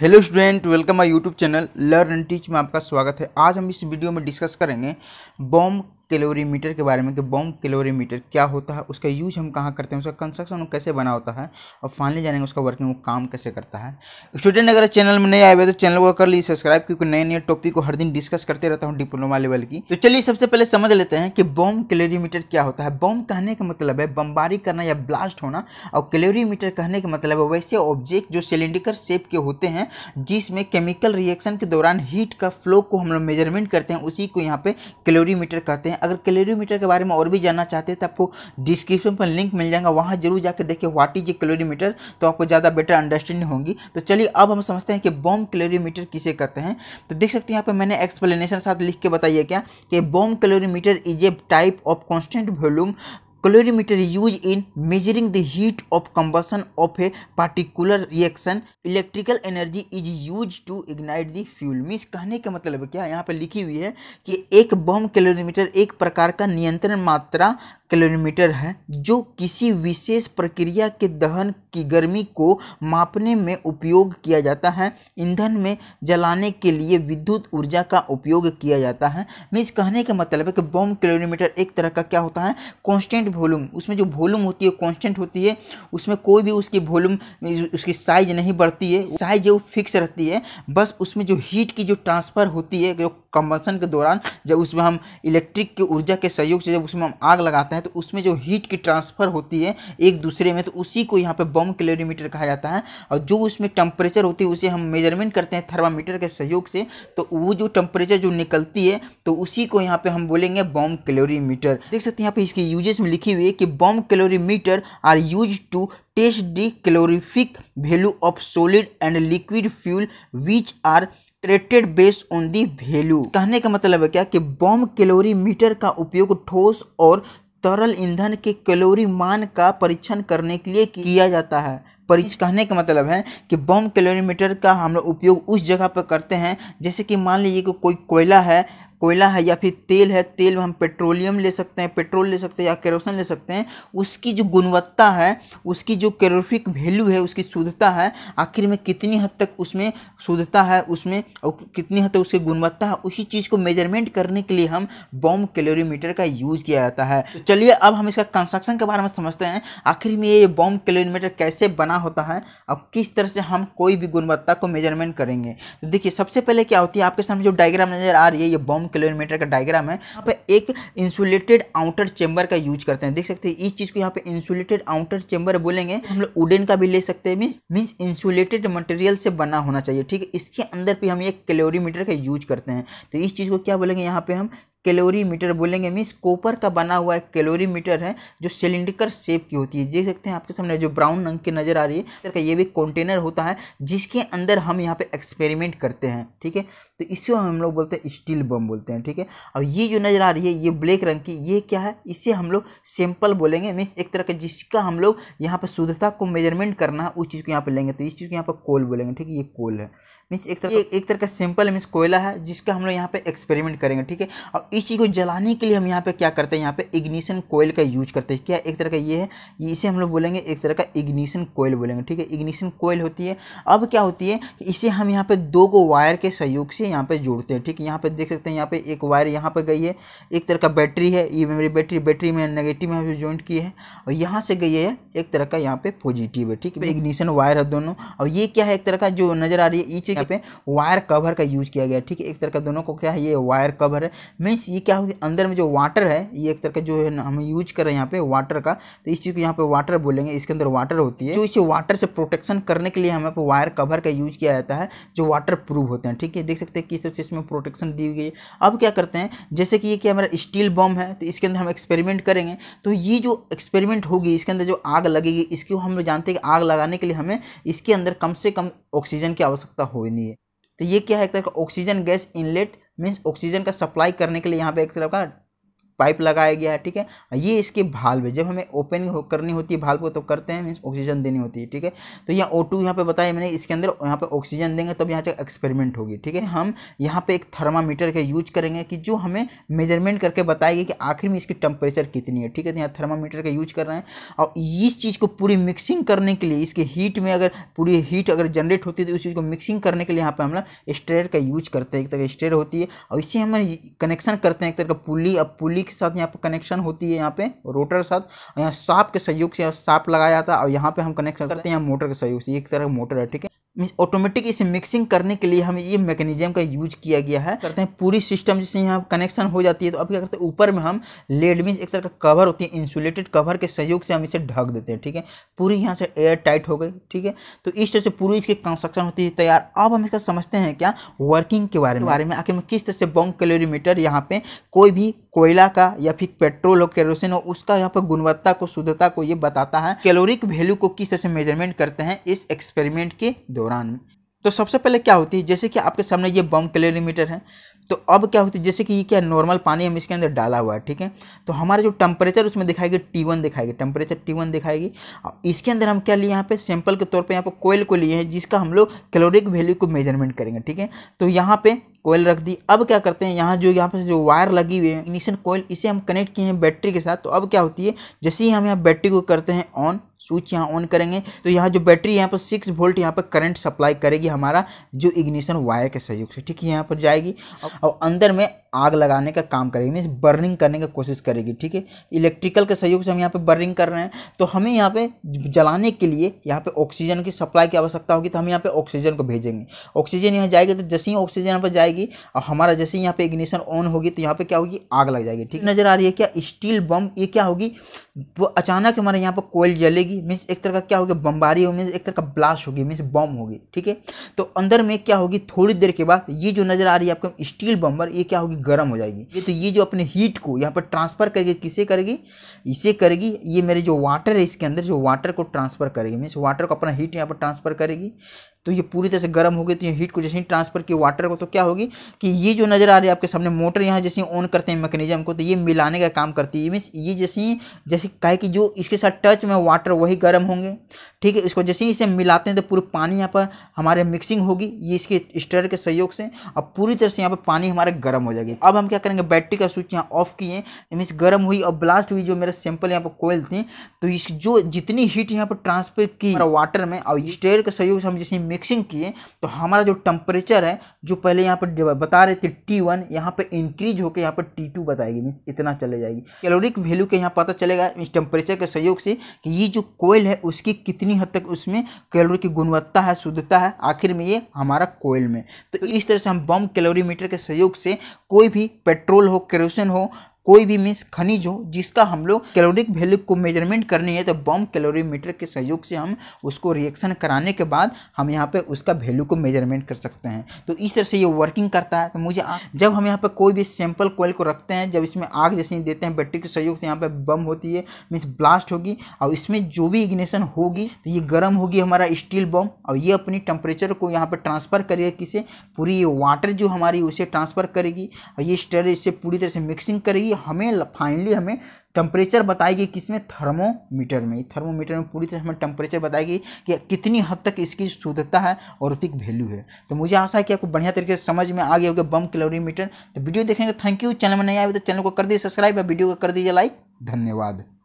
hello student welcome I YouTube channel learn and teach में आपका स्वागत है आज हम इस वीडियो में डिस्कस करेंगे बॉम कैलोरीमीटर के बारे में कि बॉम्ब कैलोरीमीटर क्या होता है उसका यूज हम कहाँ करते हैं उसका कंस्ट्रक्शन कैसे बना होता है और फाइनली जानेंगे उसका वर्किंग वो काम कैसे करता है स्टूडेंट अगर चैनल में नए आए हुए तो चैनल को कर लीजिए सब्सक्राइब क्योंकि नए नए टॉपिक को हर दिन डिस्कस करते रहता हूँ डिप्लोमा लेवल की तो चलिए सबसे पहले समझ लेते हैं कि बॉम्ब कैलोरीमीटर क्या होता है बॉम्ब कहने का मतलब है बम्बारी करना या ब्लास्ट होना और कैलोरीमीटर कहने का मतलब है वैसे ऑब्जेक्ट जो सिलेंडिकर शेप के होते हैं जिसमें केमिकल रिएक्शन के दौरान हीट का फ्लो को हम लोग मेजरमेंट करते हैं उसी को यहाँ पे कैलोरीमीटर कहते हैं हैं अगर कैलोरीमीटर के बारे में और भी जानना चाहते हैं तो आपको डिस्क्रिप्शन पर लिंक मिल जाएगा वहाँ जरूर जाकर देखिए व्हाट इज ए कैलोरीमीटर तो आपको ज़्यादा बेटर अंडरस्टैंडिंग होगी तो चलिए अब हम समझते हैं कि बॉम कैलोरीमीटर किसे कहते हैं तो देख सकते हैं यहाँ पर मैंने एक्सप्लेनेशन साथ लिख के बताइए क्या कि bomb calorimeter is a type of constant volume calorimeter use in measuring the heat of combustion of a particular reaction electrical energy is use to ignite the fuel means कहने का मतलब क्या यहाँ पर लिखी हुई है कि एक बम कैलोरीमीटर एक प्रकार का नियंत्रण मात्रा कैलोरीमीटर है जो किसी विशेष प्रक्रिया के दहन की गर्मी को मापने में उपयोग किया जाता है ईंधन में जलाने के लिए विद्युत ऊर्जा का उपयोग किया जाता है मीन्स कहने का मतलब है कि बम कैलोरीमीटर एक तरह का क्या होता है कॉन्स्टेंट साइड वॉल्यूम उसमें जो वॉल्यूम होती है कांस्टेंट होती है उसमें कोई भी उसकी वॉल्यूम उसकी साइज नहीं बढ़ती है साइज है वो फिक्स रहती है बस उसमें जो हीट की जो ट्रांसफ़र होती है जो कंबसन के दौरान जब उसमें हम इलेक्ट्रिक की ऊर्जा के सहयोग से जब उसमें हम आग लगाते हैं तो उसमें जो हीट की ट्रांसफ़र होती है एक दूसरे में तो उसी को यहाँ पे बम क्लोरीमीटर कहा जाता है और जो उसमें टेम्परेचर होती है उसे हम मेजरमेंट करते हैं थर्मामीटर के सहयोग से तो वो जो टेम्परेचर जो निकलती है तो उसी को यहाँ पर हम बोलेंगे बॉम क्लोरीमीटर देख सकते हैं यहाँ पे इसके यूजेस में लिखी हुई है कि bomb calorimeter are use to test the calorific value of solid and liquid fuel which are treated base on the value कहने का मतलब है क्या कि बॉम्ब कैलोरीमीटर का उपयोग ठोस और तरल ईंधन के कैलोरी मान का परीक्षण करने के लिए किया जाता है परीक्ष कहने का मतलब है कि बॉम्ब कैलोरीमीटर का हम लोग उपयोग उस जगह पर करते हैं जैसे कि मान लीजिए कि कोई कोयला है कोयला है या फिर तेल है तेल में हम पेट्रोलियम ले सकते हैं पेट्रोल ले सकते हैं या केरोसिन ले सकते हैं उसकी जो गुणवत्ता है उसकी जो कैलोरिफिक वैल्यू है उसकी शुद्धता है आखिर में कितनी हद तक उसमें शुद्धता है उसमें और कितनी हद तक उसकी गुणवत्ता है उसी चीज़ को मेजरमेंट करने के लिए हम बॉम्ब कैलोरीमीटर का यूज़ किया जाता है तो चलिए अब हम इसका कंस्ट्रक्शन के बारे में समझते हैं आखिर में ये बॉम्ब कैलोरीमीटर कैसे बना होता है और किस तरह से हम कोई भी गुणवत्ता को मेजरमेंट करेंगे तो देखिए सबसे पहले क्या होती है आपके सामने जो डायग्राम नज़र आ रही है ये बॉम्ब किलोमीटर का डायग्राम है यहाँ पे एक इंसुलेटेड आउटर चेंबर का यूज करते हैं देख सकते हैं इस चीज़ को यहाँ पे इंसुलेटेड आउटर चेंबर बोलेंगे हम लोग उडेन का भी ले सकते हैं मीन्स मीन्स इंसुलेटेड मटेरियल से बना होना चाहिए ठीक है इसके अंदर भी हम एक कैलोरीमीटर का यूज करते हैं तो इस चीज़ को क्या बोलेंगे यहाँ पे हम कैलोरी मीटर बोलेंगे मीन्स कोपर का बना हुआ एक कैलोरी मीटर है जो सिलेंड्रिकल शेप की होती है देख सकते हैं आपके सामने जो ब्राउन रंग की नज़र आ रही है ये भी कंटेनर होता है जिसके अंदर हम यहाँ पे एक्सपेरिमेंट करते हैं ठीक है तो इसे हम लोग बोलते हैं स्टील बम बोलते हैं ठीक है और ये जो नज़र आ रही है ये ब्लैक रंग की ये क्या है इसे हम लोग सैंपल बोलेंगे मीन्स एक तरह का जिसका हम लोग यहाँ पर शुद्धता को मेजरमेंट करना है उस चीज़ को यहाँ पर लेंगे तो इस चीज़ को यहाँ पर कोल बोलेंगे ठीक है ये कोल है मीन्स एक तरह एक, तरह का सिंपल मीन्स कोयला है जिसका हम लोग यहाँ पे एक्सपेरिमेंट करेंगे ठीक है और इस चीज़ को जलाने के लिए हम यहाँ पे क्या करते हैं यहाँ पे इग्निशन कोयल का यूज करते हैं क्या एक तरह का ये है इसे हम लोग बोलेंगे एक तरह का इग्निशन कोयल बोलेंगे ठीक है इग्निशन कोयल होती है अब क्या होती है कि इसे हम यहाँ पर दो को वायर के सहयोग से यहाँ पर जोड़ते हैं ठीक है यहाँ पर देख सकते हैं यहाँ पर एक वायर यहाँ पर गई है एक तरह का बैटरी है ये मेरी बैटरी बैटरी में नेगेटिव में ज्वाइंट की है और यहाँ से गई है एक तरह का यहाँ पे पॉजिटिव है ठीक है इग्निशन वायर है दोनों और ये क्या है एक तरह का जो नज़र आ रही है ये चीज़ यहाँ पे वायर कवर का यूज़ किया गया ठीक है एक तरह का दोनों को क्या है ये वायर कवर है मीन्स ये क्या होगी अंदर में जो वाटर है ये एक तरह का जो है हम यूज कर रहे हैं यहाँ पे वाटर का तो इस चीज़ को यहाँ पे वाटर बोलेंगे इसके अंदर वाटर होती है जो इसे वाटर से प्रोटेक्शन करने के लिए हमें पे वायर कवर का यूज किया जाता है जो वाटर प्रूफ होते हैं ठीक है देख सकते हैं किस तरह से इसमें प्रोटेक्शन दी गई अब क्या करते हैं जैसे कि ये क्या हमारा स्टील बम है तो इसके अंदर हम एक्सपेरिमेंट करेंगे तो ये जो एक्सपेरिमेंट होगी इसके अंदर जो आग लगेगी इसको हम जानते हैं कि आग लगाने के लिए हमें इसके अंदर कम से कम ऑक्सीजन की आवश्यकता हो कोई नहीं है तो ये क्या है एक तरह का oxygen gas inlet means oxygen का सप्लाई करने के लिए यहाँ पे एक तरह का पाइप लगाया गया है ठीक है ये इसके भाल्व है जब हमें ओपन हो, करनी होती है भाल्व को तो करते हैं मीन्स ऑक्सीजन देनी होती है ठीक है तो यहाँ ओ टू यहाँ पर बताया मैंने इसके अंदर यहाँ पर ऑक्सीजन देंगे तब यहाँ तक एक्सपेरिमेंट होगी ठीक है हम यहाँ पर एक थर्मामीटर का यूज करेंगे कि जो हमें मेजरमेंट करके बताएगी कि आखिर में इसकी टेम्परेचर कितनी है ठीक है तो यहाँ थर्मामीटर का यूज कर रहे हैं और इस चीज़ को पूरी मिक्सिंग करने के लिए इसके हीट में अगर पूरी हीट अगर जनरेट होती है तो उस चीज़ को मिक्सिंग करने के लिए यहाँ पर हम लोग स्ट्रेयर का यूज करते हैं एक तरह स्ट्रेयर होती है और इसी हम कनेक्शन करते हैं एक तरह का पुली अब पुली के साथ यहाँ पर कनेक्शन होती है यहाँ पे रोटर के साथ यहाँ सांप के सहयोग से यहाँ साप लगाया है और यहाँ पे हम कनेक्शन करते हैं मोटर के सहयोग से एक तरह मोटर है ठीक है ऑटोमेटिक इसे मिक्सिंग करने के लिए हमें ये मैकेनिज्म का यूज किया गया है करते हैं पूरी सिस्टम जैसे यहाँ कनेक्शन हो जाती है तो अब क्या करते हैं ऊपर में हम लेड मीन एक तरह का कवर होती है इंसुलेटेड कवर के सहयोग से हम इसे ढक देते हैं ठीक है पूरी यहाँ से एयर टाइट हो गई ठीक है तो इस तरह से पूरी इसकी कंस्ट्रक्शन होती है तैयार अब हम इसका समझते हैं क्या वर्किंग के बारे में बारे में आखिर में किस तरह से बॉम्ब कैलोरीमीटर यहाँ पे कोई भी कोयला का या फिर पेट्रोल हो केरोसिन हो उसका यहाँ पर गुणवत्ता को शुद्धता को ये बताता है कैलोरिक वैल्यू को किस तरह से मेजरमेंट करते हैं इस एक्सपेरिमेंट के दौरान दौरान तो सबसे पहले क्या होती है जैसे कि आपके सामने ये बम क्लेरीमीटर है तो अब क्या होती है जैसे कि ये क्या नॉर्मल पानी हम इसके अंदर डाला हुआ है ठीक है तो हमारा जो टेम्परेचर उसमें दिखाएगी टी वन दिखाएगी टेम्परेचर टी वन दिखाएगी और इसके अंदर हम क्या लिए यहाँ पे सैंपल के तौर पे यहाँ पे कोयल को लिए हैं जिसका हम लोग कैलोरिक वैल्यू को मेजरमेंट करेंगे ठीक है तो यहाँ पे कोयल रख दी अब क्या करते हैं यहाँ जो यहाँ पर जो वायर लगी हुई है इग्निशन कोयल इसे हम कनेक्ट किए हैं बैटरी के साथ तो अब क्या होती है जैसे ही हम यहाँ बैटरी को करते हैं ऑन स्विच यहाँ ऑन करेंगे तो यहाँ जो बैटरी यहाँ पर सिक्स वोल्ट यहाँ पर करंट सप्लाई करेगी हमारा जो इग्निशन वायर के सहयोग से ठीक है यहाँ पर जाएगी और अंदर में आग लगाने का काम करेगी मीन्स बर्निंग करने का कोशिश करेगी ठीक है इलेक्ट्रिकल के सहयोग से हम यहाँ पे बर्निंग कर रहे हैं तो हमें यहाँ पे जलाने के लिए यहाँ पे ऑक्सीजन की सप्लाई की आवश्यकता होगी तो हम यहाँ पे ऑक्सीजन को भेजेंगे ऑक्सीजन यहाँ जाएगी तो जैसे ही ऑक्सीजन यहाँ पर जाएगी और हमारा जैसे ही यहाँ पे इग्निशन ऑन होगी तो यहाँ पे क्या होगी आग लग जाएगी ठीक नज़र आ रही है क्या स्टील बम ये क्या होगी वो अचानक हमारे यहाँ पर कोयल जलेगी मीन्स एक तरह का क्या होगी बम्बारी होगी मीन्स एक तरह का ब्लास्ट होगी मीन्स बम होगी ठीक है तो अंदर में क्या होगी थोड़ी देर के बाद ये जो नज़र आ रही है आपको स्टील बम्बर ये क्या होगी गर्म हो जाएगी ये तो ये जो अपने हीट को यहाँ पर ट्रांसफ़र करके किसे करेगी इसे करेगी ये मेरे जो वाटर है इसके अंदर जो वाटर को ट्रांसफ़र करेगी मीन्स वाटर को अपना हीट यहाँ पर ट्रांसफ़र करेगी तो ये पूरी तरह से गर्म होगी तो ये हीट को जैसे ही ट्रांसफर की वाटर को तो क्या होगी कि ये जो नज़र आ रही है आपके सामने मोटर यहाँ जैसे ऑन करते हैं मैकेनिज्म को तो ये मिलाने का काम करती है मीन्स ये जैसे जैसे कहे कि जो इसके साथ टच में वाटर वही गर्म होंगे ठीक है इसको जैसे ही इसे मिलाते हैं तो पूरा पानी यहाँ पर हमारे मिक्सिंग होगी ये इसके स्टर के सहयोग से और पूरी तरह से यहाँ पर पानी हमारे गर्म हो जाएगी अब हम क्या करेंगे बैटरी का स्विच यहाँ ऑफ किए मीन्स तो गर्म हुई और ब्लास्ट हुई जो मेरा सैंपल यहाँ पर कोयल थी तो इस जो जितनी हीट यहाँ पर ट्रांसफर की वाटर में और स्टेयर के सहयोग से हम जैसे मिक्सिंग किए तो हमारा जो टेम्परेचर है जो पहले यहाँ पर बता रहे थे टी वन यहाँ पर इंक्रीज होकर यहाँ पर टी टू बताएगी मीन्स इतना चले जाएगी कैलोरिक वैल्यू के यहाँ पता चलेगा इस टेम्परेचर के सहयोग से कि ये जो कोयल है उसकी कितनी हद तक उसमें कैलोरी की गुणवत्ता है शुद्धता है आखिर में ये हमारा कोयल में तो इस तरह से हम बम कैलोरीमीटर के सहयोग से कोई भी पेट्रोल हो केरोसिन हो कोई भी मीन्स खनिज हो जिसका हम लोग कैलोरिक वैल्यू को मेजरमेंट करनी है तो बॉम्ब कैलोरीमीटर के सहयोग से हम उसको रिएक्शन कराने के बाद हम यहाँ पे उसका वैल्यू को मेजरमेंट कर सकते हैं तो इस तरह से ये वर्किंग करता है तो मुझे आ, जब हम यहाँ पे कोई भी सैंपल कोयल को रखते हैं जब इसमें आग जैसे देते हैं बैटरी के सहयोग से यहाँ पर बम होती है मीन्स ब्लास्ट होगी और इसमें जो भी इग्नेशन होगी तो ये गर्म होगी हमारा स्टील बम और ये अपनी टेम्परेचर को यहाँ पर ट्रांसफ़र करेगी किसे पूरी वाटर जो हमारी उसे ट्रांसफ़र करेगी और ये स्टर इससे पूरी तरह से मिक्सिंग करेगी हमें फाइनली हमें टेम्परेचर बताएगी किसमें थर्मोमीटर में थर्मोमीटर में पूरी तरह हमें टेम्परेचर बताएगी कि कितनी हद तक इसकी शुद्धता है और उसकी वैल्यू है तो मुझे आशा है कि आपको बढ़िया तरीके से समझ में आ गया होगा बम कैलोरीमीटर तो वीडियो देखने का थैंक यू चैनल में नहीं आए तो चैनल को कर दीजिए सब्सक्राइब या वीडियो को कर दीजिए लाइक धन्यवाद